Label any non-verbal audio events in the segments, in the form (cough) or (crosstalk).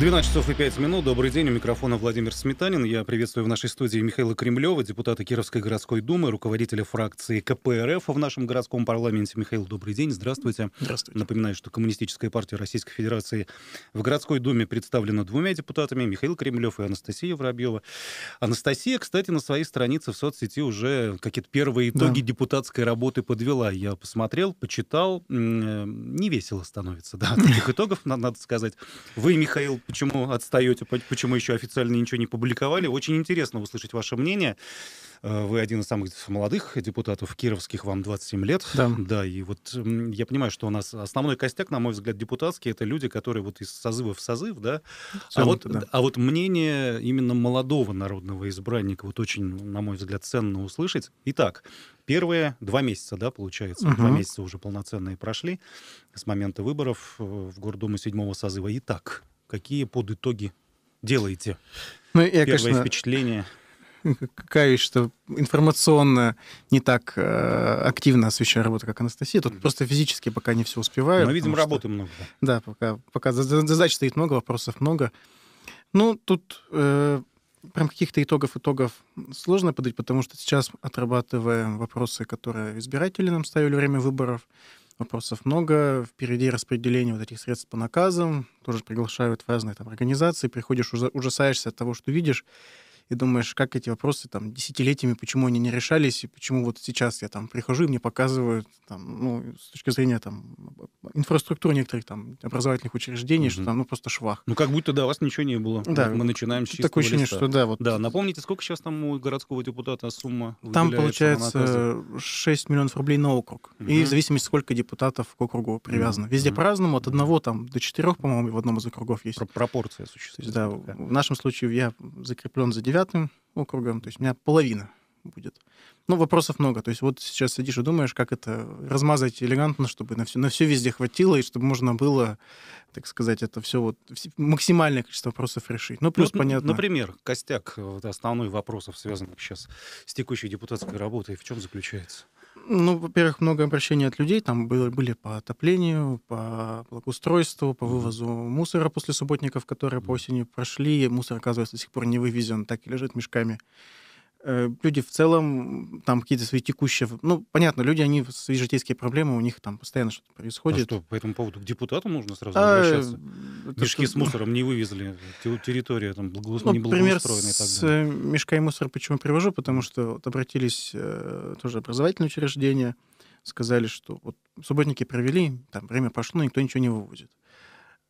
12 часов и 5 минут. Добрый день. У микрофона Владимир Сметанин. Я приветствую в нашей студии Михаила Кремлева, депутата Кировской городской думы, руководителя фракции КПРФ в нашем городском парламенте. Михаил, добрый день. Здравствуйте. Здравствуйте. Напоминаю, что Коммунистическая партия Российской Федерации в городской думе представлена двумя депутатами, Михаил Кремлев и Анастасия Воробьева. Анастасия, кстати, на своей странице в соцсети уже какие-то первые итоги да. депутатской работы подвела. Я посмотрел, почитал. Э, Не весело становится, да, (laughs) таких итогов, надо сказать. Вы, Михаил, почему отстаете, почему еще официально ничего не публиковали. Очень интересно услышать ваше мнение. Э, вы один из самых молодых депутатов кировских, вам 27 лет. Да. Да, и вот я понимаю, что у нас основной костяк, на мой взгляд, депутатский, это люди, которые вот из созыва в созыв, да. Ценно, а вот, да. а вот мнение именно молодого народного избранника вот очень, на мой взгляд, ценно услышать. Итак, первые два месяца, да, получается, угу. два месяца уже полноценные прошли с момента выборов э, в Гордуму седьмого созыва. Итак, какие под итоги делаете? Ну, я, Первое конечно, впечатление. (laughs) Каюсь, что информационно не так э, активно освещаю работу, как Анастасия. Тут mm-hmm. просто физически пока не все успеваю. Мы видим, работы много. Да, пока, пока задач стоит много, вопросов много. Ну, тут э, прям каких-то итогов итогов сложно подать, потому что сейчас отрабатываем вопросы, которые избиратели нам ставили во время выборов. Вопросов много. Впереди распределение вот этих средств по наказам. Тоже приглашают в разные там организации. Приходишь, ужасаешься от того, что видишь и думаешь, как эти вопросы там десятилетиями, почему они не решались, и почему вот сейчас я там прихожу, и мне показывают, там, ну, с точки зрения там инфраструктуры некоторых там образовательных учреждений, mm-hmm. что там, ну, просто швах. Ну, как будто, да, у вас ничего не было. Да. Мы начинаем с чистого Такое ощущение, листа. что, да, вот. Да, напомните, сколько сейчас там у городского депутата сумма Там, получается, 6 миллионов рублей на округ. Mm-hmm. И в зависимости, сколько депутатов к округу привязано. Mm-hmm. Везде mm-hmm. по-разному, от одного там до четырех, по-моему, в одном из округов есть. Пропорция существует. Да, в нашем случае я закреплен за 9 девятым округом, то есть у меня половина будет. Ну, вопросов много. То есть вот сейчас сидишь и думаешь, как это размазать элегантно, чтобы на все, на все везде хватило, и чтобы можно было, так сказать, это все вот максимальное количество вопросов решить. Ну, плюс, ну, понятно... Например, костяк вот основной вопросов, связанных сейчас с текущей депутатской работой, в чем заключается? Ну, во-первых, много обращений от людей. Там было, были по отоплению, по благоустройству, по вывозу мусора после субботников, которые по осени прошли. Мусор, оказывается, до сих пор не вывезен, так и лежит мешками Э, люди в целом, там какие-то свои текущие... Ну, понятно, люди, они, свои житейские проблемы, у них там постоянно что-то а происходит. А что, по этому поводу к депутатам нужно сразу а, обращаться? Это, Мешки это... с ну. мусором не вывезли, территория там благоус... ну, так далее с э, мешка и мусор почему привожу? Потому что вот, обратились э, тоже образовательные учреждения, сказали, что вот субботники провели, там время пошло, никто ничего не вывозит.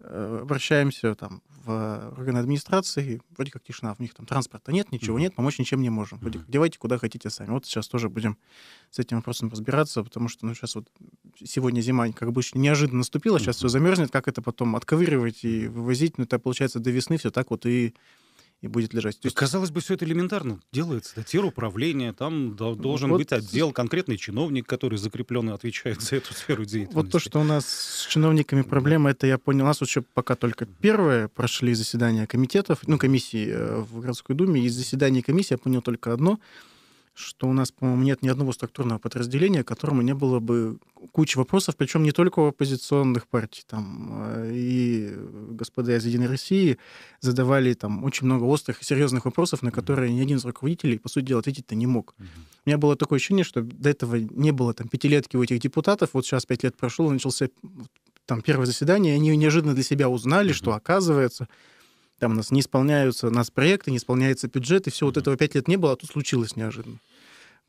Э, обращаемся там в органы администрации, вроде как тишина, в них там транспорта нет, ничего mm-hmm. нет, помочь ничем не можем. Вроде как девайте куда хотите сами. Вот сейчас тоже будем с этим вопросом разбираться, потому что ну, сейчас вот сегодня зима как бы неожиданно наступила, сейчас mm-hmm. все замерзнет, как это потом отковыривать и вывозить, ну это получается до весны все так вот и и будет лежать. То есть... Казалось бы, все это элементарно делается. Сфера управления, там ну должен вот... быть отдел, конкретный чиновник, который закрепленно отвечает за эту сферу деятельности. Вот то, что у нас с чиновниками проблема, это я понял. У нас вот еще пока только первое прошли заседания комитетов, ну, комиссии э, в городской думе. Из заседаний комиссии я понял только одно — что у нас, по-моему, нет ни одного структурного подразделения, которому не было бы кучи вопросов, причем не только у оппозиционных партий. Там, э, и господа из «Единой России» задавали там очень много острых и серьезных вопросов, на которые ни один из руководителей, по сути дела, ответить-то не мог. Угу. У меня было такое ощущение, что до этого не было там пятилетки у этих депутатов, вот сейчас пять лет прошло, начался там первое заседание, и они неожиданно для себя узнали, угу. что, оказывается, там у нас не исполняются у нас проекты, не исполняется бюджет, и все вот этого пять лет не было, а тут случилось неожиданно.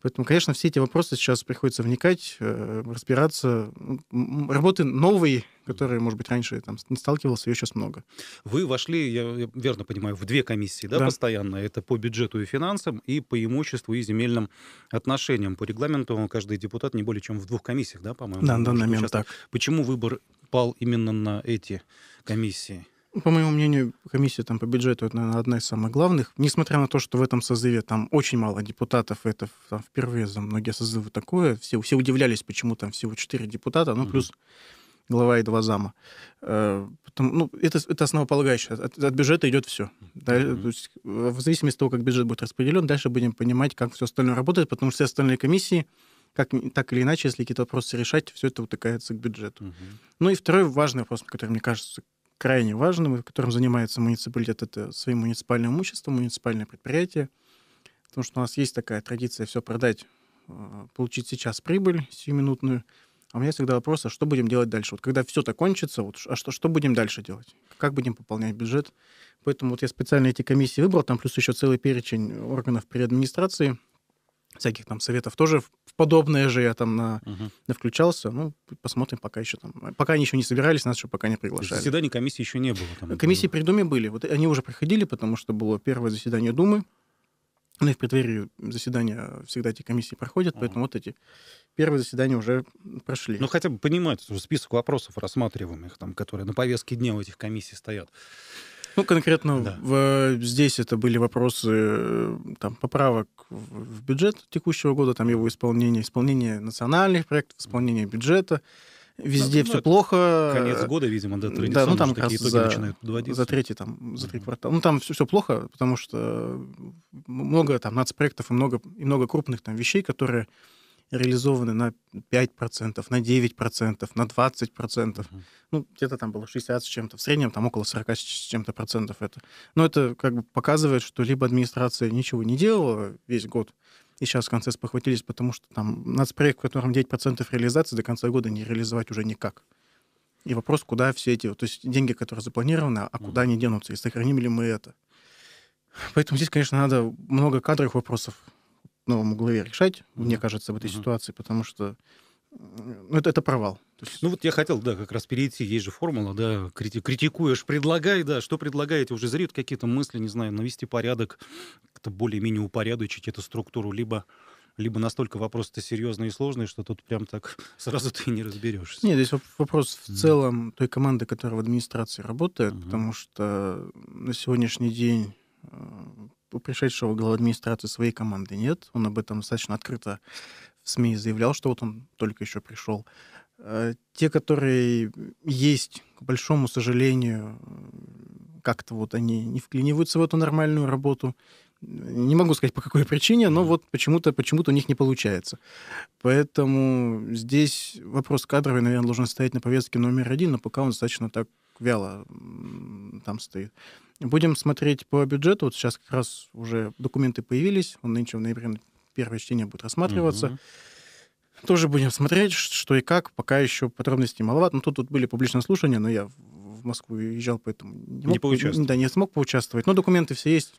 Поэтому, конечно, все эти вопросы сейчас приходится вникать, э, разбираться. Работы новые, которые, может быть, раньше там, не сталкивался, ее сейчас много. Вы вошли, я, верно понимаю, в две комиссии, да, да, постоянно? Это по бюджету и финансам, и по имуществу и земельным отношениям. По регламенту каждый депутат не более чем в двух комиссиях, да, по-моему? Да, на данный момент так. Почему выбор пал именно на эти комиссии? По моему мнению, комиссия там по бюджету это, наверное, одна из самых главных. Несмотря на то, что в этом созыве там очень мало депутатов, это там, впервые за многие созывы такое. Все, все удивлялись, почему там всего четыре депутата, ну, угу. плюс глава и два зама. Э, потому, ну, это, это основополагающее. От, от бюджета идет все. Mm-hmm. Э, то есть, э, в зависимости от того, как бюджет будет распределен, дальше будем понимать, как все остальное работает, потому что все остальные комиссии, как, так или иначе, если какие-то вопросы решать, все это утыкается к бюджету. Mm-hmm. Ну и второй важный вопрос, который, мне кажется, крайне важным, которым занимается муниципалитет, это своим муниципальным имуществом, муниципальные предприятия, Потому что у нас есть такая традиция все продать, э, получить сейчас прибыль сиюминутную. А у меня всегда вопрос, а что будем делать дальше? Вот когда все это кончится, вот, а что, что будем дальше делать? Как будем пополнять бюджет? Поэтому вот я специально эти комиссии выбрал, там плюс еще целый перечень органов при администрации, всяких там советов тоже подобное же я там на, угу. включался. Ну, посмотрим, пока еще там. Пока они еще не собирались, нас еще пока не приглашали. Заседаний комиссии еще не было. Там, комиссии было. при Думе были. Вот они уже проходили, потому что было первое заседание Думы. Ну и в преддверии заседания всегда эти комиссии проходят, поэтому вот эти первые заседания уже прошли. Ну хотя бы понимать список вопросов рассматриваемых, там, которые на повестке дня у этих комиссий стоят. Ну, конкретно да. в, э, здесь это были вопросы э, там, поправок в бюджет текущего года, там его исполнение, исполнение национальных проектов, исполнение бюджета. Везде да, все ну, плохо. Конец года, видимо, да, Да, ну там как раз за, за третий, там, за три квартала. Ну там все, все плохо, потому что много там нацпроектов и много, и много крупных там вещей, которые реализованы на 5%, на 9%, на 20%. процентов. Uh-huh. Ну, где-то там было 60 с чем-то. В среднем там около 40 с чем-то процентов это. Но это как бы показывает, что либо администрация ничего не делала весь год, и сейчас в конце спохватились, потому что там нацпроект, в котором 9% реализации до конца года не реализовать уже никак. И вопрос, куда все эти, то есть деньги, которые запланированы, а куда uh-huh. они денутся, и сохраним ли мы это. Поэтому здесь, конечно, надо много кадровых вопросов новому главе решать, mm-hmm. мне кажется, в этой mm-hmm. ситуации, потому что ну, это, это провал. Есть... Ну вот я хотел, да, как раз перейти, есть же формула, да, крити- критикуешь, предлагай, да, что предлагаете, уже зреют какие-то мысли, не знаю, навести порядок, как-то более-менее упорядочить эту структуру, либо либо настолько вопрос-то серьезный и сложный, что тут прям так (laughs) сразу ты не разберешься. Нет, здесь вопрос в mm. целом той команды, которая в администрации работает, mm потому что на сегодняшний день э, пришедшего глава администрации своей команды нет. Он об этом достаточно открыто в СМИ заявлял, что вот он только еще пришел. Э, те, которые есть, к большому сожалению, как-то вот они не вклиниваются в эту нормальную работу. Не могу сказать, по какой причине, но вот почему-то почему у них не получается. Поэтому здесь вопрос кадровый, наверное, должен стоять на повестке номер один, но пока он достаточно так вяло там стоит. Будем смотреть по бюджету. Вот сейчас как раз уже документы появились. Он нынче в ноябре первое чтение будет рассматриваться. Угу. Тоже будем смотреть, что и как. Пока еще подробностей маловато. но ну, тут, тут были публичные слушания, но я в Москву езжал, поэтому не, мог, не поучаствовать. Да, не смог поучаствовать. Но документы все есть.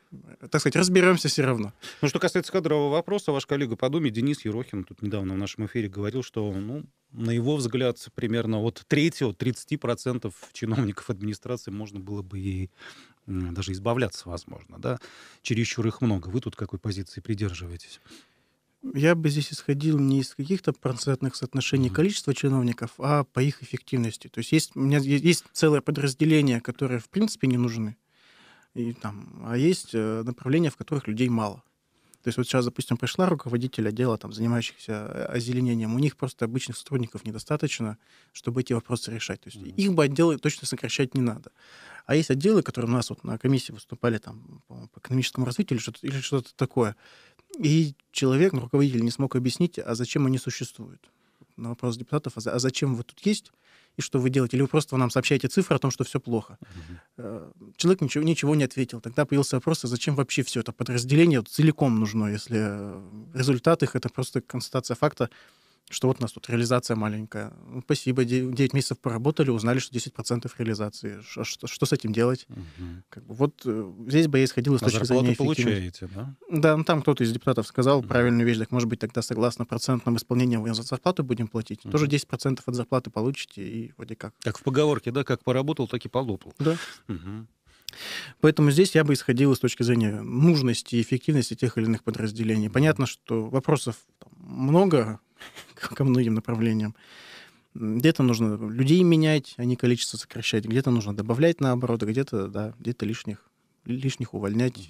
Так сказать, разберемся все равно. Ну, что касается кадрового вопроса, ваш коллега по Думе Денис Ерохин тут недавно в нашем эфире говорил, что, ну, на его взгляд, примерно от трети, от 30% чиновников администрации можно было бы и даже избавляться, возможно, да? Чересчур их много. Вы тут какой позиции придерживаетесь? я бы здесь исходил не из каких-то процентных соотношений количества чиновников, а по их эффективности. То есть есть, у меня есть целое подразделение, которое в принципе не нужны, и, там, а есть э, направления, в которых людей мало. То есть вот сейчас, допустим, пришла руководитель отдела, там, занимающихся э, озеленением, у них просто обычных сотрудников недостаточно, чтобы эти вопросы решать. То есть mm-hmm. их бы отделы точно сокращать не надо. А есть отделы, которые у нас вот на комиссии выступали там по экономическому развитию или что-то, или что-то такое. И человек, ну, руководитель не смог объяснить, а зачем они существуют. На вопрос депутатов, а, а зачем вы тут есть? и что вы делаете? Или вы просто нам сообщаете цифры о том, что все плохо? Угу. Человек ничего, ничего не ответил. Тогда появился вопрос, а зачем вообще все это подразделение целиком нужно, если э, результат их — это просто констатация факта, что вот у нас тут реализация маленькая. Ну, спасибо, 9 месяцев поработали, узнали, что 10% реализации. Что, а что, что с этим делать? Угу. Как бы, вот э, здесь бы я исходил из а точки зрения получаете, да? Да, ну, там кто-то из депутатов сказал угу. правильную вещь, так может быть тогда согласно процентным исполнениям вы за зарплату будем платить. Угу. Тоже 10% от зарплаты получите и вроде как. Как в поговорке, да, как поработал, так и полопал. Да. Угу. Поэтому здесь я бы исходил из точки зрения нужности и эффективности тех или иных подразделений. Понятно, что вопросов много, (laughs) ко многим направлениям. Где-то нужно людей менять, а не количество сокращать. Где-то нужно добавлять наоборот, где-то, да, где-то лишних, лишних увольнять,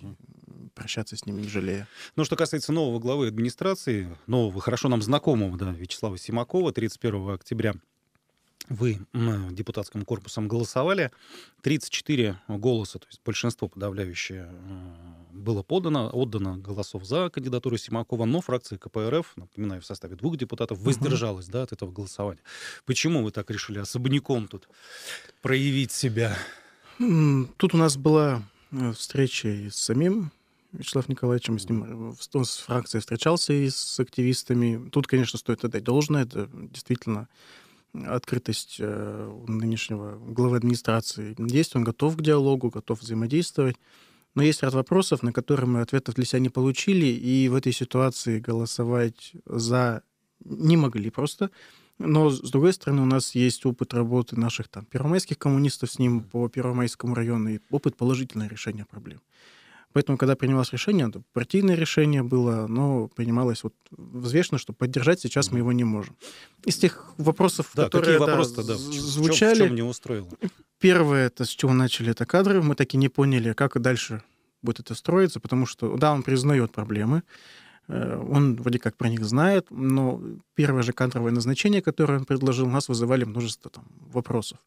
прощаться с ними, не жалея. Ну, что касается нового главы администрации, нового, хорошо нам знакомого, да, Вячеслава Симакова, 31 октября вы депутатским корпусом голосовали. 34 голоса, то есть большинство подавляющее э, было подано, отдано голосов за кандидатуру Симакова, но фракция КПРФ, напоминаю, в составе двух депутатов, воздержалась да, от этого голосования. Почему вы так решили особняком тут проявить себя? Тут у нас была э, встреча и с самим Вячеславом Николаевичем, с ним э, он с фракцией встречался и с активистами. Тут, конечно, стоит отдать должное, это действительно открытость э, нынешнего главы администрации есть, он готов к диалогу, готов взаимодействовать. Но есть ряд вопросов, на которые мы ответов для себя не получили, и в этой ситуации голосовать за не могли просто. Но, с другой стороны, у нас есть опыт работы наших там первомайских коммунистов с ним по Первомайскому району и опыт положительного решения проблем. Поэтому, когда принималось решение, это партийное решение было, но принималось вот взвешенно, что поддержать сейчас мы его не можем. Из тех вопросов, да, которые какие вопросы да, звучали, в чем, в чем не устроило? Первое, это с чего начали, это кадры. Мы таки не поняли, как дальше будет это строиться, потому что, да, он признает проблемы, э, он вроде как про них знает, но первое же кадровое назначение, которое он предложил, у нас вызывали множество там, вопросов.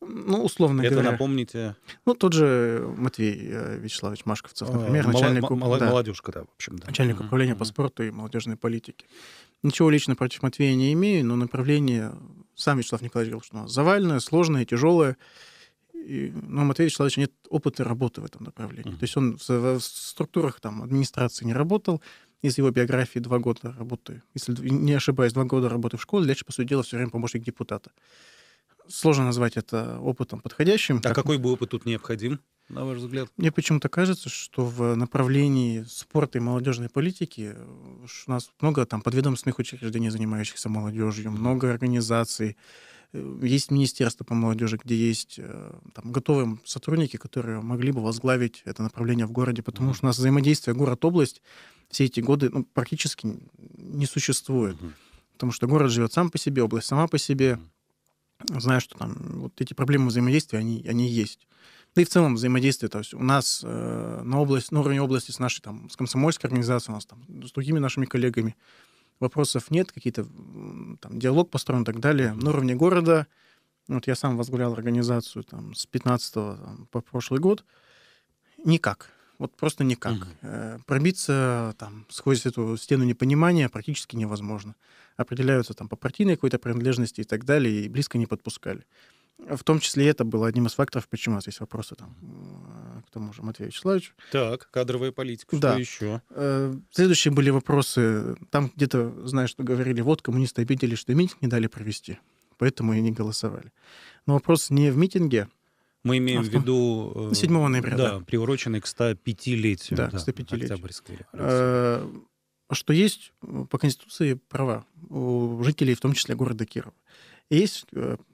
Ну, условно Это говоря. напомните... Ну, тот же Матвей э, Вячеславович Машковцев, например, Мало, начальник... Мол, да, молодежка, да, в общем, да. Начальник управления по спорту и молодежной политике. Ничего лично против Матвея не имею, но направление, сам Вячеслав Николаевич говорил, что оно завальное, сложное, тяжелое. И, но у Матвея Вячеславовича нет опыта работы в этом направлении. Uh-huh. То есть он в, в структурах там, администрации не работал, из его биографии два года работы, если не ошибаюсь, два года работы в школе, дальше, по сути дела, все время помощник депутата сложно назвать это опытом подходящим. А как... какой бы опыт тут необходим, на ваш взгляд? Мне почему-то кажется, что в направлении спорта и молодежной политики э, у нас много там подведомственных учреждений, занимающихся молодежью, много организаций, э, есть министерство по молодежи, где есть э, там, готовые сотрудники, которые могли бы возглавить это направление в городе, потому mm-hmm. что у нас взаимодействие город-область все эти годы ну, практически не существует. Mm-hmm. Потому что город живет сам по себе, область сама по себе. Mm-hmm знаю, что там вот эти проблемы взаимодействия, они, они есть. Да и в целом взаимодействие, то есть у нас э, на, область, на уровне области с нашей там, с комсомольской организацией, у нас там с другими нашими коллегами вопросов нет, какие-то там диалог построен и так далее. На уровне города, вот я сам возглавлял организацию там с 15 там, по прошлый год, никак. Вот просто никак. Угу. Пробиться там сквозь эту стену непонимания практически невозможно. Определяются там по партийной какой-то принадлежности и так далее, и близко не подпускали. В том числе это было одним из факторов, почему у нас есть вопросы там, э, к тому же Матвею Вячеславовичу. Так, кадровая политика, да. еще? Э, следующие были вопросы. Там где-то, знаешь, что говорили, вот коммунисты обидели, что митинг не дали провести, поэтому и не голосовали. Но вопрос не в митинге, мы имеем Авто. в виду... 7 э, ноября, да. да. приуроченный к 105-летию. Да, да 105-летию. Э, что есть э, по Конституции права у жителей, в том числе города Кирова. И есть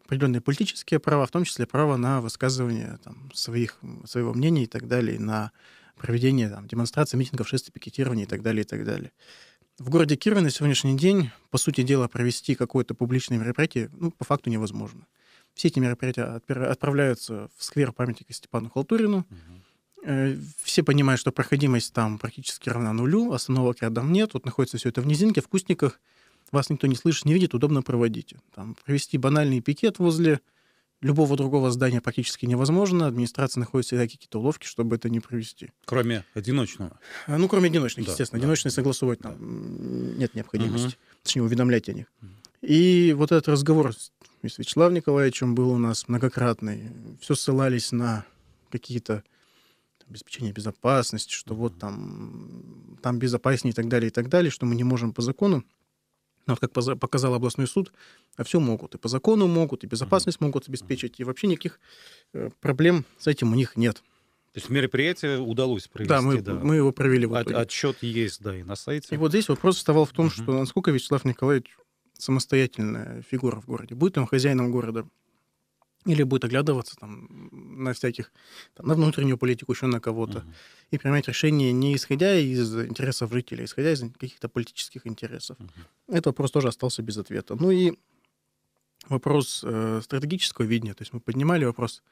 определенные политические права, в том числе право на высказывание там, своих, своего мнения и так далее, на проведение там, демонстраций, митингов, шествий, пикетирования и так далее, и так далее. В городе Кирове на сегодняшний день, по сути дела, провести какое-то публичное мероприятие ну, по факту невозможно. Uh все эти мероприятия отправляются в сквер памятника Степану Халтурину. Угу. Все понимают, что проходимость там практически равна нулю, остановок рядом нет, тут находится все это в низинке, в кустниках, вас никто не слышит, не видит, удобно проводите. Там провести банальный пикет возле любого другого здания практически невозможно. Администрация находит всегда какие-то уловки, чтобы это не провести. Кроме одиночного? А, ну, кроме одиночных, да, естественно. Да, Одиночные да, согласовывать да. нам нет необходимости. Угу. Точнее, уведомлять о них. Угу. И вот этот разговор с и с Вячеславом Николаевичем был у нас многократный. Все ссылались на какие-то обеспечение безопасности, что вот там, там безопаснее и так далее, и так далее, что мы не можем по закону. Но, как показал областной суд, а все могут. И по закону могут, и безопасность mm-hmm. могут обеспечить, и вообще никаких э, проблем с этим у них нет. То есть мероприятие удалось провести? Да, мы, да. мы его провели. От, отчет есть, да, и на сайте. И вот здесь вопрос вставал в том, mm-hmm. что насколько Вячеслав Николаевич самостоятельная фигура в городе. Будет он хозяином города или будет оглядываться там, на всяких, там, на внутреннюю политику, еще на кого-то, uh-huh. и принимать решения не исходя из интересов жителей, исходя из каких-то политических интересов. Uh-huh. Этот вопрос тоже остался без ответа. Ну и вопрос э, стратегического видения, то есть мы поднимали вопрос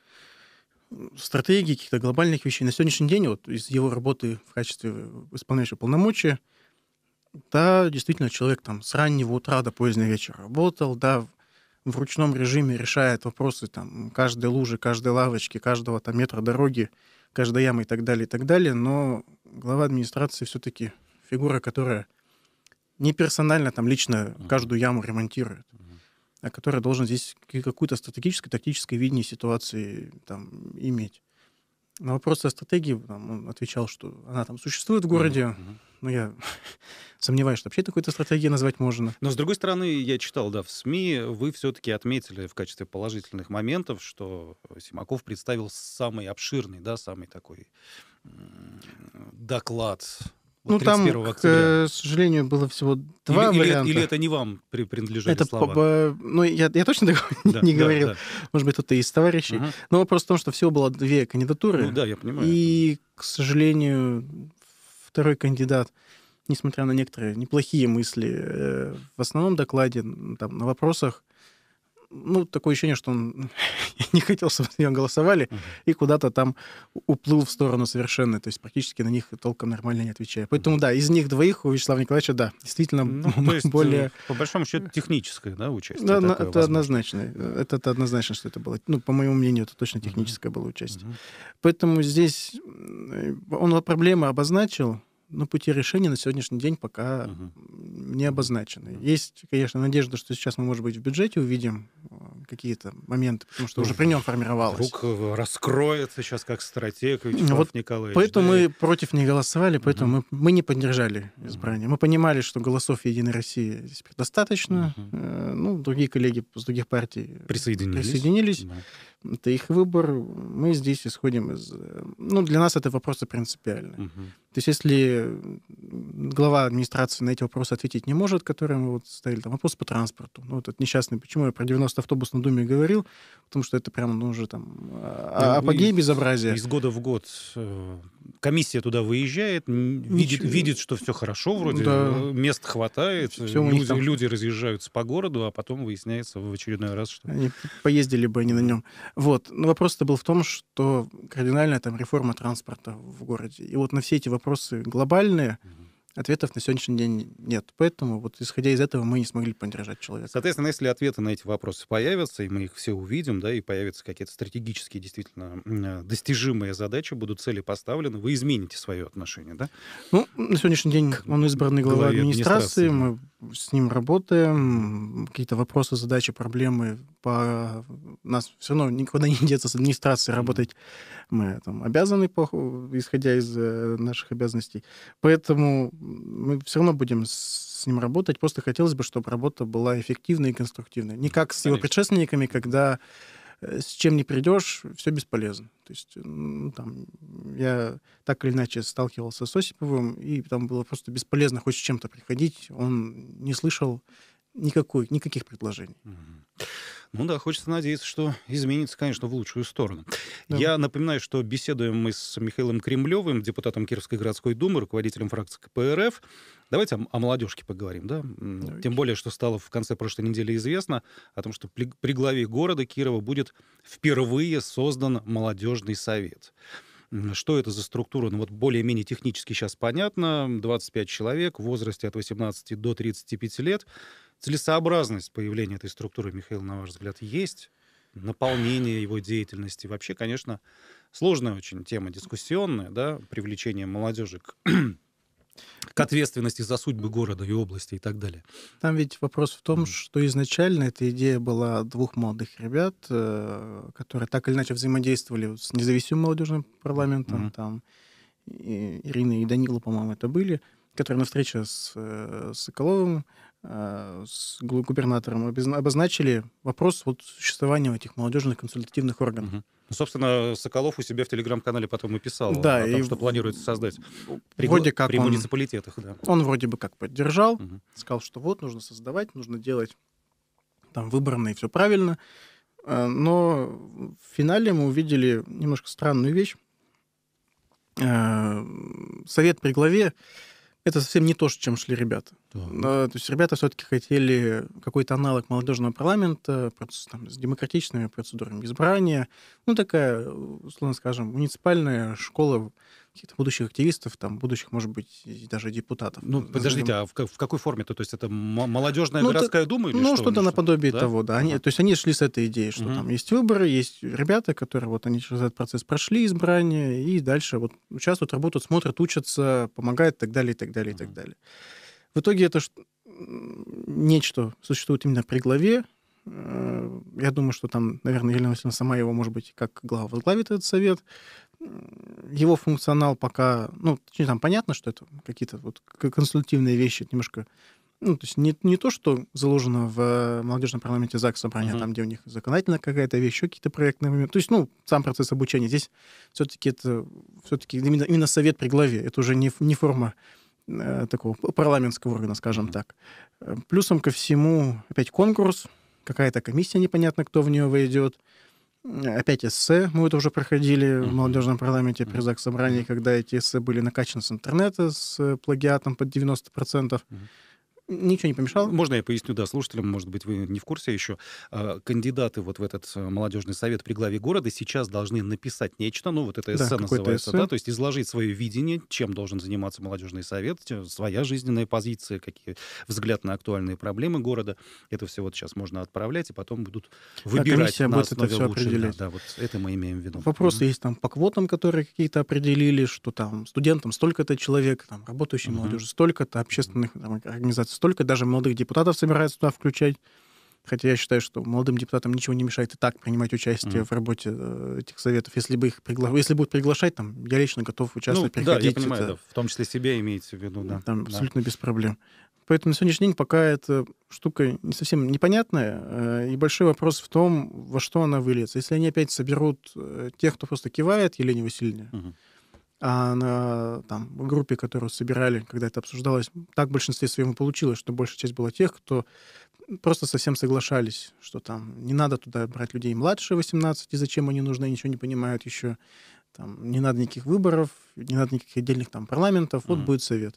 стратегии, каких-то глобальных вещей. На сегодняшний день вот из его работы в качестве э, исполняющего полномочия да, действительно, человек там с раннего утра до позднего вечера работал, да, в ручном режиме решает вопросы там каждой лужи, каждой лавочки, каждого там метра дороги, каждой ямы и так далее, и так далее. Но глава администрации все-таки фигура, которая не персонально там лично каждую яму ремонтирует, а которая должен здесь какую-то стратегическую, тактическое видение ситуации там иметь. На вопрос о стратегии там, он отвечал, что она там существует в городе. но я (laughs) сомневаюсь, что вообще такую-то стратегию назвать можно. Но, с другой стороны, я читал, да, в СМИ, вы все-таки отметили в качестве положительных моментов, что Симаков представил самый обширный, да, самый такой доклад ну, там, октября. Э, к сожалению, было всего два или, варианта. Или, или это не вам при, принадлежали это слова? По, по, э, ну, я, я точно (laughs) такого да, не да, говорил. Да. Может быть, кто-то из товарищей. Ага. Но вопрос в том, что всего было две кандидатуры. Ну да, я понимаю. И, к сожалению, второй кандидат, несмотря на некоторые неплохие мысли э, в основном докладе, там, на вопросах, ну, такое ощущение, что он (laughs) не хотел, чтобы за него голосовали, uh-huh. и куда-то там уплыл в сторону совершенно, то есть практически на них толком нормально не отвечая. Поэтому, uh-huh. да, из них двоих у Вячеслава Николаевича, да, действительно ну, (laughs) то есть, более... Э, по большому счету, техническое, да, участие? Да, такое, ну, это возможно. однозначно. Это, это однозначно, что это было. Ну, по моему мнению, это точно техническое uh-huh. было участие. Uh-huh. Поэтому здесь э, он проблемы обозначил, но пути решения на сегодняшний день пока угу. не обозначены. Угу. Есть, конечно, надежда, что сейчас мы, может быть, в бюджете увидим э, какие-то моменты, потому что ну, уже при нем формировалось. Рук э, раскроется сейчас как стратег Вячеслав вот Николаевич. Поэтому да? мы против не голосовали, поэтому угу. мы, мы не поддержали избрание. Угу. Мы понимали, что голосов Единой России здесь достаточно. Угу. Э, ну, другие коллеги с других партий присоединились. присоединились. Да это их выбор. Мы здесь исходим из... Ну, для нас это вопросы принципиальные. Угу. То есть если глава администрации на эти вопросы ответить не может, которые мы вот ставили там вопрос по транспорту. Ну, вот этот несчастный, почему я про 90 автобус на Думе говорил, потому что это прямо, ну, уже там а, ну, а, апогей безобразия. Из года в год э, комиссия туда выезжает, видит, видит, что все хорошо, вроде да. мест хватает, все люди, люди разъезжаются по городу, а потом выясняется в очередной раз, что... Они поездили бы они на нем. Вот. Но вопрос-то был в том, что кардинальная там реформа транспорта в городе. И вот на все эти вопросы глобальные... Угу Ответов на сегодняшний день нет. Поэтому, вот исходя из этого, мы не смогли поддержать человека. Соответственно, если ответы на эти вопросы появятся, и мы их все увидим, да, и появятся какие-то стратегические, действительно, э, достижимые задачи, будут цели поставлены, вы измените свое отношение, да? Ну, на сегодняшний день он избранный глава администрации, администрации. мы с ним работаем, какие-то вопросы, задачи, проблемы. По... Нас все равно никуда (laughs) не деться с администрацией работать. Мы там обязаны, по... исходя из э, наших обязанностей. Поэтому мы все равно будем с ним работать. Просто хотелось бы, чтобы работа была эффективной и конструктивной. Не как с его предшественниками, когда Э, с чем не придешь, все бесполезно. То есть, ну, там, я так или иначе сталкивался с Осиповым, и там было просто бесполезно хоть с чем-то приходить. Он не слышал никакой, никаких предложений. Ну да, хочется надеяться, что изменится, конечно, в лучшую сторону. Да. Я напоминаю, что беседуем мы с Михаилом Кремлевым, депутатом Кировской городской думы, руководителем фракции КПРФ. Давайте о, о молодежке поговорим, да? Давайте. Тем более, что стало в конце прошлой недели известно о том, что при, при главе города Кирова будет впервые создан молодежный совет. Что это за структура? Ну вот более-менее технически сейчас понятно. 25 человек в возрасте от 18 до 35 лет. Целесообразность появления этой структуры, Михаил, на ваш взгляд, есть? Наполнение его деятельности? Вообще, конечно, сложная очень тема, дискуссионная, да, привлечение молодежи к к ответственности за судьбы города и области и так далее. Там ведь вопрос в том, mm. что изначально эта идея была двух молодых ребят, э, которые так или иначе взаимодействовали с независимым молодежным парламентом, mm. там и Ирина и Данила, по-моему, это были, которые на встрече с э, с Соколовым Э, с губернатором обозначили вопрос вот существования этих молодежных консультативных органов. Угу. Собственно, Соколов у себя в телеграм-канале потом и писал да, о том, и что планируется создать при, вроде как при он, муниципалитетах. Да. Он вроде бы как поддержал, угу. сказал, что вот, нужно создавать, нужно делать там выборно и все правильно. Э, но в финале мы увидели немножко странную вещь. Э, совет при главе это совсем не то, с чем шли ребята. Да. То есть ребята все-таки хотели какой-то аналог молодежного парламента процесс, там, с демократичными процедурами избрания. Ну, такая, условно скажем, муниципальная школа каких-то будущих активистов, там, будущих, может быть, даже депутатов. Ну, подождите, а в, в какой форме? -то? то есть это молодежная ну, городская это, дума или Ну, что-то наподобие да? того, да. Они, uh -huh. То есть они шли с этой идеей, что uh -huh. там есть выборы, есть ребята, которые вот они через этот процесс прошли избрание, и дальше вот участвуют, работают, смотрят, учатся, помогают, и так далее, и так далее, uh -huh. и так далее. В итоге это нечто существует именно при главе, э, я думаю, что там, наверное, Елена Васильевна сама его, может быть, как глава возглавит этот совет его функционал пока, ну, точнее, там понятно, что это какие-то вот консультативные вещи, немножко, ну, то есть не, не то, что заложено в э, молодежном парламенте ЗАГСа, собрания, mm-hmm. там, где у них законодательная какая-то вещь, еще какие-то проектные моменты. То есть, ну, сам процесс обучения здесь все-таки это, все-таки именно, именно совет при главе, это уже не, не форма э, такого парламентского органа, скажем mm-hmm. так. Э, плюсом ко всему, опять конкурс, какая-то комиссия, непонятно, кто в нее войдет опять эссе, мы это уже проходили mm-hmm. в молодежном парламенте при ЗАГС собрании, mm-hmm. когда эти эссе были накачаны с интернета с э, плагиатом под 90%. Mm-hmm. Ничего не помешало. Можно я поясню, да, слушателям, может быть, вы не в курсе еще. А, кандидаты вот в этот э, молодежный совет при главе города сейчас должны написать нечто, ну, вот это эссе да, называется, эссе. да, то есть изложить свое видение, чем должен заниматься молодежный совет, своя жизненная позиция, какие взгляд на актуальные проблемы города. Это все вот сейчас можно отправлять, и потом будут а выбирать а на основе будет это все Определять. Да, да, вот это мы имеем в виду. Вопросы mm-hmm. есть там по квотам, которые какие-то определили, что там студентам столько-то человек, там работающим mm-hmm. молодежи столько-то, общественных там, организаций столько даже молодых депутатов собирается туда включать. Хотя я считаю, что молодым депутатам ничего не мешает и так принимать участие mm в работе э, этих советов. Если, бы их пригла... Если будут приглашать, там, я лично готов ну, участвовать, ну, приходить. Да, я понимаю, это... да, в том числе себе имеется в виду, да. Там да. абсолютно без проблем. Поэтому на сегодняшний день пока эта штука не совсем непонятная, э, и большой вопрос в том, во что она выльется. Если они опять соберут э, тех, кто просто кивает Елене Васильевне, угу а на там, группе, которую собирали, когда это обсуждалось, так в большинстве своем и получилось, что большая часть была тех, кто просто совсем соглашались, что там не надо туда брать людей младше 18, и зачем они нужны, ничего не понимают еще, там не надо никаких выборов, не надо никаких отдельных там парламентов, mm-hmm. вот будет совет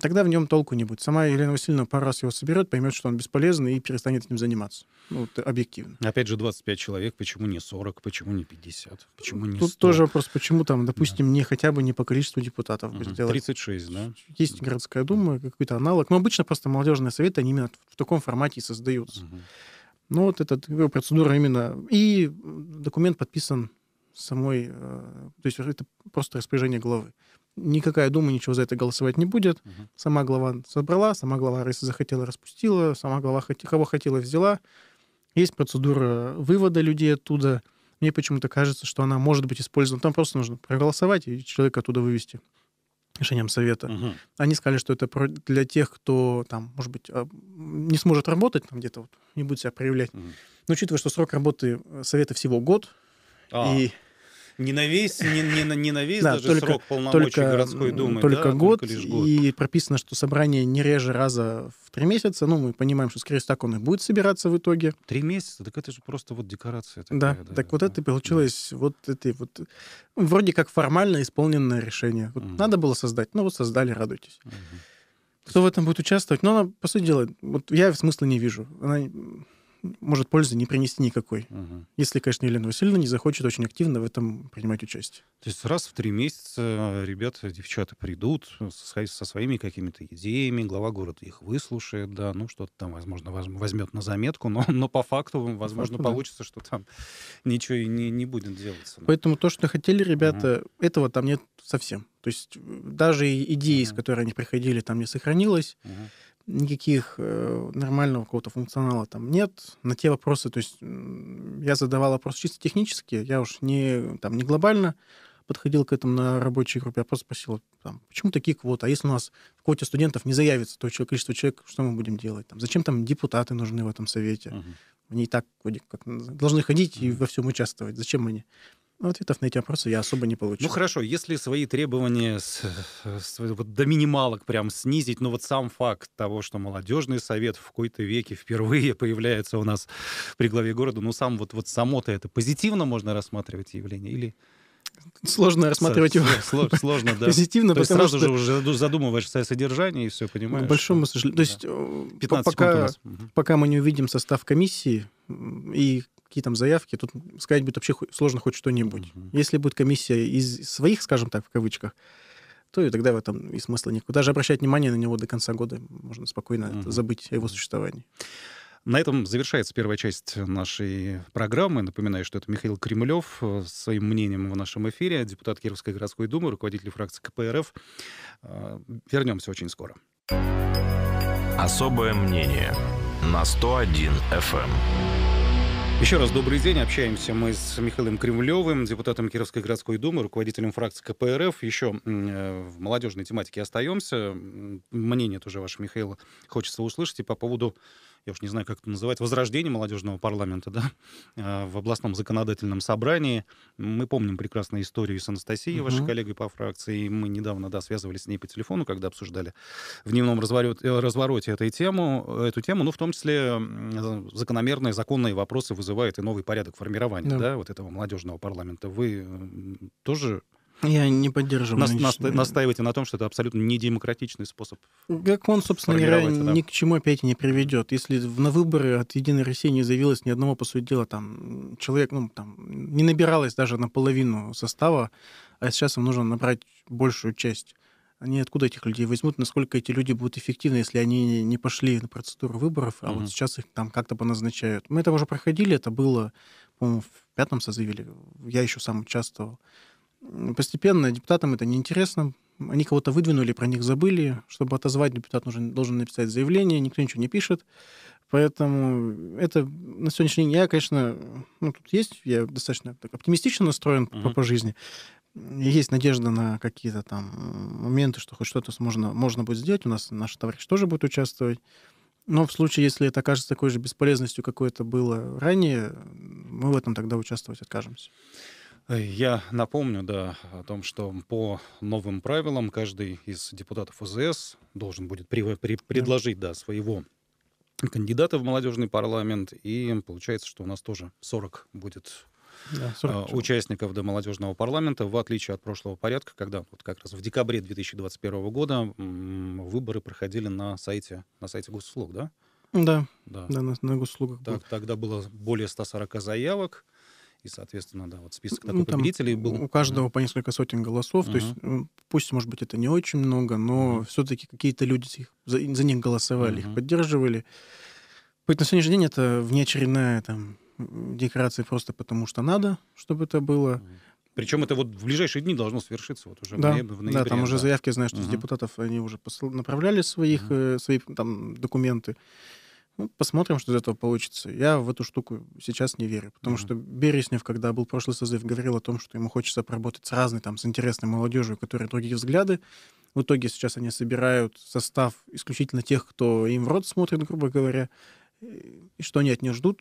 тогда в нем толку не будет. Сама Елена Васильевна пару раз его соберет, поймет, что он бесполезный и перестанет этим заниматься. Ну, вот, объективно. Опять же, 25 человек, почему не 40, почему не 50, почему не 100? Тут тоже вопрос, почему там, допустим, да. не хотя бы не по количеству депутатов угу. будет делать. 36, да? Есть городская дума, какой-то аналог. Но обычно просто молодежные советы, они именно в таком формате и создаются. Угу. Ну, вот эта процедура именно. И документ подписан самой, э, то есть это просто распоряжение главы никакая дума ничего за это голосовать не будет. Угу. Сама глава собрала, сама глава, если захотела, распустила, сама глава, кого хотела, взяла. Есть процедура вывода людей оттуда. Мне почему-то кажется, что она может быть использована. Там просто нужно проголосовать и человека оттуда вывести решением совета. Угу. Они сказали, что это для тех, кто там, может быть, а, не сможет работать там где-то, вот, не будет себя проявлять. Угу. Но учитывая, что срок работы э, совета всего год, а. и не на весь, не, не, не на весь да, даже только, срок полномочий только, городской думы. Только да, год, только лишь год. И прописано, что собрание не реже раза в три месяца. Ну, мы понимаем, что, скорее всего, так он и будет собираться в итоге. Три месяца? Так это же просто вот декорация. Такая, да, да, так да, вот да. это получилось да. вот этой вот... Ну, вроде как формально исполненное решение. Вот угу. Надо было создать, ну вот создали, радуйтесь. Угу. Кто в этом будет участвовать? Ну, она, по сути дела, вот я смысла не вижу. Она может пользы не принести никакой. Угу. Если, конечно, Елена Васильевна не захочет очень активно в этом принимать участие. То есть раз в три месяца э, ребята, девчата придут со, со своими какими-то идеями, глава города их выслушает, да, ну что-то там, возможно, возьмет на заметку, но, но по факту, возможно, по факту, получится, да. что там ничего и не, не будет делаться. Да. Поэтому то, что хотели ребята, угу. этого там нет совсем. То есть э, даже идеи, угу. с которой они приходили, там не сохранилось. Угу никаких э, нормального какого-то функционала там нет. На те вопросы, то есть я задавал вопросы чисто технически я уж не, там, не глобально подходил к этому на рабочей группе, я а просто спросил, там, почему такие квоты? А если у нас в квоте студентов не заявится то количество человек, что мы будем делать? Там, зачем там депутаты нужны в этом совете? Uh-huh. Они и так как, должны ходить uh-huh. и во всем участвовать. Зачем они? Но ну, ответов на эти вопросы я особо не получил. Ну хорошо, если свои требования с, с, вот до минималок прям снизить, но вот сам факт того, что молодежный совет в какой-то веке впервые (laughs) появляется у нас при главе города, ну сам вот, вот само-то это позитивно можно рассматривать явление или... Сложно рассматривать его (laughs) сложно, сложно да. позитивно. То есть сразу что... же уже задумываешься о содержании и все, понимаешь? К большому сожалению. То есть э, да. пока, пока мы не увидим состав комиссии и какие там заявки, тут сказать будет вообще сложно хоть что-нибудь. Угу. Если будет комиссия из своих, скажем так, в кавычках, то и тогда в этом и смысла никакого. Даже обращать внимание на него до конца года можно спокойно угу. забыть о его существовании. На этом завершается первая часть нашей программы. Напоминаю, что это Михаил Кремлев э, своим мнением в нашем эфире, депутат Кировской городской думы, руководитель фракции КПРФ. Э, вернемся очень скоро. Особое мнение на 101 FM. Еще раз добрый день. Общаемся мы с Михаилом Кремлевым, депутатом Кировской городской думы, руководителем фракции КПРФ. Еще э, в молодежной тематике остаемся. Мнение тоже ваше, Михаил, хочется услышать. И по поводу я уж не знаю, как это называть, возрождение молодежного парламента, да, (laughs) а, в областном законодательном собрании. Мы помним прекрасную историю с Анастасией, угу. коллегой по фракции. и Мы недавно, да, связывались с ней по телефону, когда обсуждали в дневном развороте, э, развороте этой тему, э, эту тему, ну, в том числе закономерные законные вопросы вызывает и новый порядок формирования, да, да вот этого молодежного парламента. Вы тоже я не поддерживаю. Нас, нас, настаиваете на том, что это абсолютно недемократичный способ. Как он, собственно говоря, да. ни к чему опять не приведет. Если на выборы от Единой России не заявилось ни одного, по сути дела, там человек, ну, там, не набиралось даже наполовину состава, а сейчас им нужно набрать большую часть. Они откуда этих людей возьмут, насколько эти люди будут эффективны, если они не пошли на процедуру выборов, а угу. вот сейчас их там как-то поназначают. Мы это уже проходили, это было, по-моему, в пятом созыве, я еще сам участвовал. Постепенно депутатам это неинтересно. Они кого-то выдвинули, про них забыли. Чтобы отозвать, депутат нужен, должен написать заявление, никто ничего не пишет. Поэтому это на сегодняшний день я, конечно, ну, тут есть, я достаточно так оптимистично настроен uh-huh. по, по жизни. Есть надежда на какие-то там моменты, что хоть что-то можно, можно будет сделать. У нас наш товарищ тоже будет участвовать. Но в случае, если это окажется такой же бесполезностью, какой это было ранее, мы в этом тогда участвовать откажемся. Э, я напомню, да, о том, что по новым правилам каждый из депутатов УЗС должен будет при, при, предложить, да, своего кандидата в молодежный парламент. И получается, что у нас тоже 40 будет да, 40 э, участников до молодежного парламента, в отличие от прошлого порядка, когда вот как раз в декабре 2021 года выборы проходили на сайте, на сайте госуслуг, да? Да, да, да на, на госуслугах. Так, тогда было более 140 заявок и, соответственно, да, вот список ну, такой ну, там победителей был. У каждого mm по несколько сотен голосов, mm-hmm. то есть пусть, может быть, это не очень много, но mm-hmm. все-таки какие-то люди их, за, за них голосовали, mm-hmm. их поддерживали. поэтому на сегодняшний день это внеочередная там декорация просто потому, что надо, чтобы это было. Причем это вот в ближайшие дни должно свершиться, вот уже да, в ноябре. В ноябре да, там да. уже заявки, знаешь знаю, что Uh-huh. с депутатов они уже посл... направляли своих, угу. Uh-huh. э, свои там документы. Ну, посмотрим, что из этого получится. Я в эту штуку сейчас не верю, потому mm-hmm. что Береснев, когда был прошлый созыв, говорил о том, что ему хочется поработать с разной, там, с интересной молодежью, у которой другие взгляды. В итоге сейчас они собирают состав исключительно тех, кто им в рот смотрит, грубо говоря, и что они от нее ждут,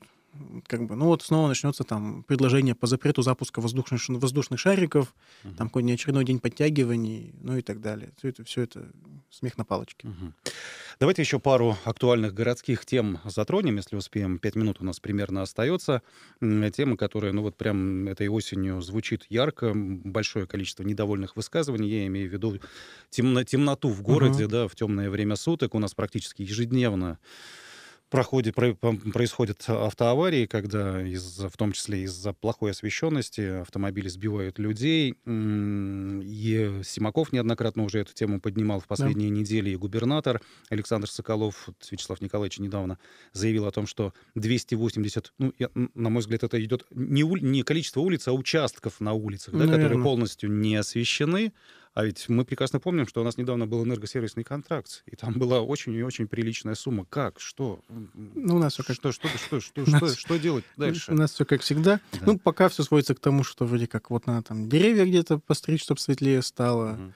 как бы, ну вот снова начнется там предложение по запрету запуска воздушных, воздушных шариков, угу. там какой-нибудь очередной день подтягиваний, ну и так далее. Все это, все это смех на палочке. Угу. Давайте еще пару актуальных городских тем затронем, если успеем. Пять минут у нас примерно остается. Тема, которая, ну вот прям этой осенью звучит ярко. Большое количество недовольных высказываний. Я имею в виду темно темноту в городе, угу. да, в темное время суток. У нас практически ежедневно проходит, про, происходят автоаварии, когда из, в том числе из-за плохой освещенности автомобили сбивают людей. И Симаков неоднократно уже эту тему поднимал в последние да. недели, и губернатор Александр Соколов, Вячеслав Николаевич недавно заявил о том, что 280, ну, я, на мой взгляд, это идет не, ули, не количество улиц, а участков на улицах, да, ну, которые полностью не освещены, а ведь мы прекрасно помним, что у нас недавно был энергосервисный контракт, и там была очень и очень приличная сумма. Как? Что? Ну, у нас все как... Что, что, что, что, нас... что, что делать дальше? У нас все как всегда. Да. Ну, пока все сводится к тому, что вроде как вот надо там деревья где-то постричь, чтобы светлее стало. Угу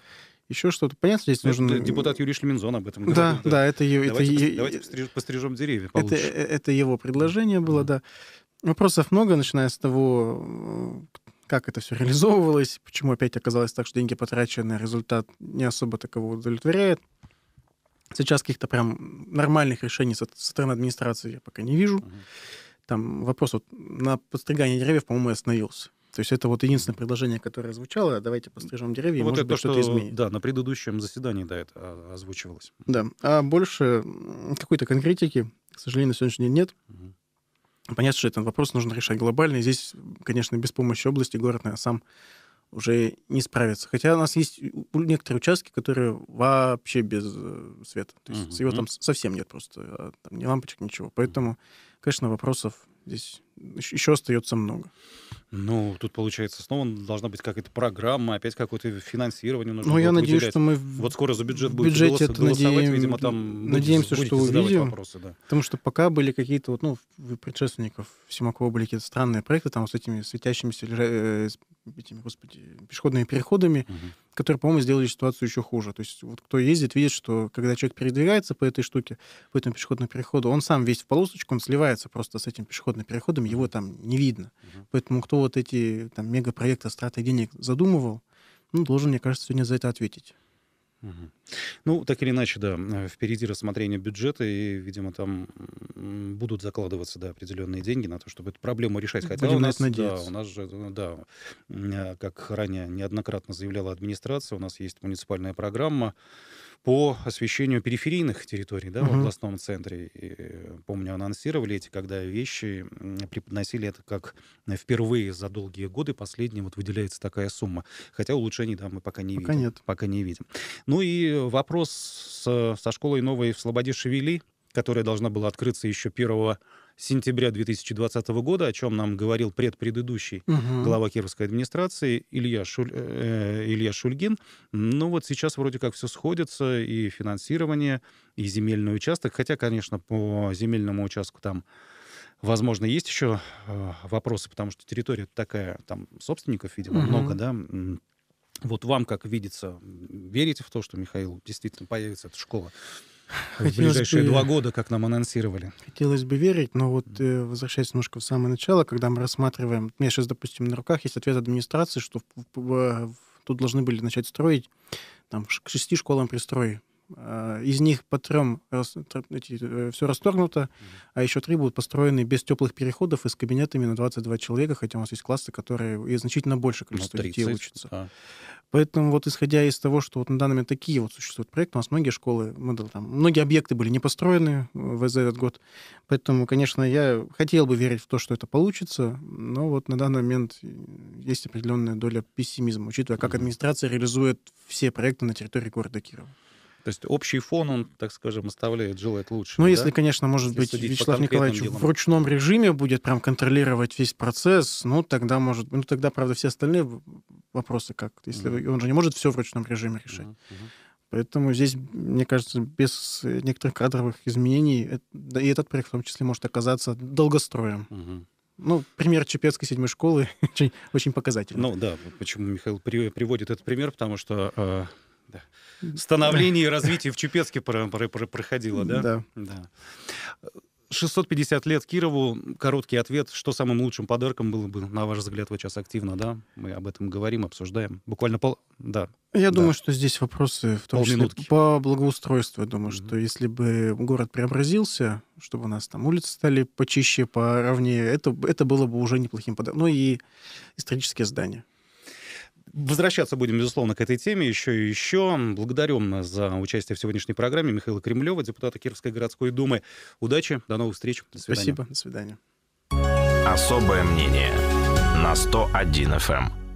еще что-то. Понятно, здесь ну, нужен Депутат Юрий Шлемензон об этом говорил. Да, да, да это его... Давайте, это... давайте пострижем, пострижем деревья Это, э, это его предложение было, да. да. Вопросов много, начиная с того, как это все реализовывалось, почему опять оказалось так, что деньги потрачены, результат не особо такого удовлетворяет. Сейчас каких-то прям нормальных решений со стороны администрации я пока не вижу. Там вопрос вот на подстригание деревьев, по-моему, остановился. То есть это вот единственное предложение, которое звучало. Давайте пострижем деревья, ну, вот может это быть, что-то изменит. Да, на предыдущем заседании да, это а, озвучивалось. Да, а больше какой-то конкретики, к сожалению, на сегодняшний день нет. Угу. Понятно, что этот вопрос нужно решать глобально. здесь, конечно, без помощи области город наверное, сам уже не справится. Хотя у нас есть некоторые участки, которые вообще без э, света. То есть uh-huh. его там совсем нет просто. А там ни лампочек, ничего. Поэтому, конечно, вопросов здесь еще остается много. Ну, тут, получается, снова должна быть какая-то программа, опять какое-то финансирование нужно Ну, я надеюсь, выделять. что мы... Вот скоро за бюджет будет бюджете это надеем... видимо, там надеемся, будете, что будете увидим. Вопросы, да. Потому что пока были какие-то, вот, ну, предшественников Симакова были какие-то странные проекты, там, с этими светящимися, э, этими, господи, пешеходными переходами, угу. которые, по-моему, сделали ситуацию еще хуже. То есть вот кто ездит, видит, что когда человек передвигается по этой штуке, по этому пешеходному переходу, он сам весь в полосочку, он сливается просто с этим пешеходным переходом, его там не видно. Угу. Поэтому кто вот эти там мегапроекты с тратой денег задумывал, ну, должен, мне кажется, сегодня за это ответить. Ну, так или иначе, да, впереди рассмотрение бюджета, и, видимо, там будут закладываться, да, определенные деньги на то, чтобы эту проблему решать. Хотя Будем у нас, надеяться. да, у нас же, да, э, как ранее неоднократно заявляла администрация, у нас есть муниципальная программа, по освещению периферийных территорий да, угу. в областном центре. И, помню, анонсировали эти, когда вещи преподносили это как э, впервые за долгие годы, последние вот выделяется такая сумма. Хотя улучшений да, мы пока не пока видим. Нет. Пока не видим. Ну и вопрос с, со школой новой в Слободе Шевели, которая должна была открыться еще 1 сентября 2020 года, о чем нам говорил предпредыдущий угу. глава Кировской администрации Илья, Шуль, э, Илья Шульгин. Ну вот сейчас вроде как все сходится, и финансирование, и земельный участок, хотя, конечно, по земельному участку там Возможно, есть еще э, вопросы, потому что территория такая, там собственников, видимо, угу. много, да, вот вам, как видится, верите в то, что Михаил действительно появится эта школа? Хотелось в ближайшие бы... два года, как нам анонсировали. Хотелось бы верить, но вот э, возвращаясь немножко в самое начало, когда мы рассматриваем, у меня сейчас, допустим, на руках есть ответ администрации, что в, в, в, тут должны были начать строить там, к шести школам пристроить. Э, из них по трем раз, э, все расторгнуто, mm-hmm. а еще три будут построены без теплых переходов и с кабинетами на 22 человека, хотя у нас есть классы, которые и значительно больше количество ну, 30, детей учатся. Да. Поэтому вот исходя из того, что вот на данный момент такие вот существуют проекты, у нас многие школы, мы, там, многие объекты были не построены в, за этот год, поэтому, конечно, я хотел бы верить в то, что это получится, но вот на данный момент э, есть определенная доля пессимизма, учитывая, как mm-hmm. администрация реализует все проекты на территории города Кирова. То есть общий фон, он, так скажем, оставляет желать лучшего. Ну, да? если, конечно, может если быть, Вячеслав Николаевич делам. в ручном режиме будет прям контролировать весь процесс, ну, тогда может... Ну, тогда, правда, все остальные вопросы как? Если mm-hmm. он же не может все в ручном режиме решать. Mm-hmm. Поэтому здесь, мне кажется, без э, некоторых кадровых изменений, и этот проект в том числе может оказаться долгостроем. Угу. Ну, пример Чепецкой седьмой школы (laughs) очень, очень показательный. Ну да, почему Михаил приводит этот пример, потому что а, да. становление и развитие в Чупецке проходило, да? Да. да. 650 лет Кирову. Короткий ответ. Что самым лучшим подарком было бы, на ваш взгляд, Вы сейчас активно, да? Мы об этом говорим, обсуждаем. Буквально пол... Да. Я да. думаю, что здесь вопросы в том Полминутки. числе по благоустройству. Я думаю, mm-hmm. что если бы город преобразился, чтобы у нас там улицы стали почище, поровнее, это, это было бы уже неплохим подарком. Ну и исторические здания. Возвращаться будем, безусловно, к этой теме еще и еще. Благодарю за участие в сегодняшней программе Михаила Кремлева, депутата Кировской городской думы. Удачи, до новых встреч. До свидания. Спасибо, до свидания. Особое мнение на 101 FM.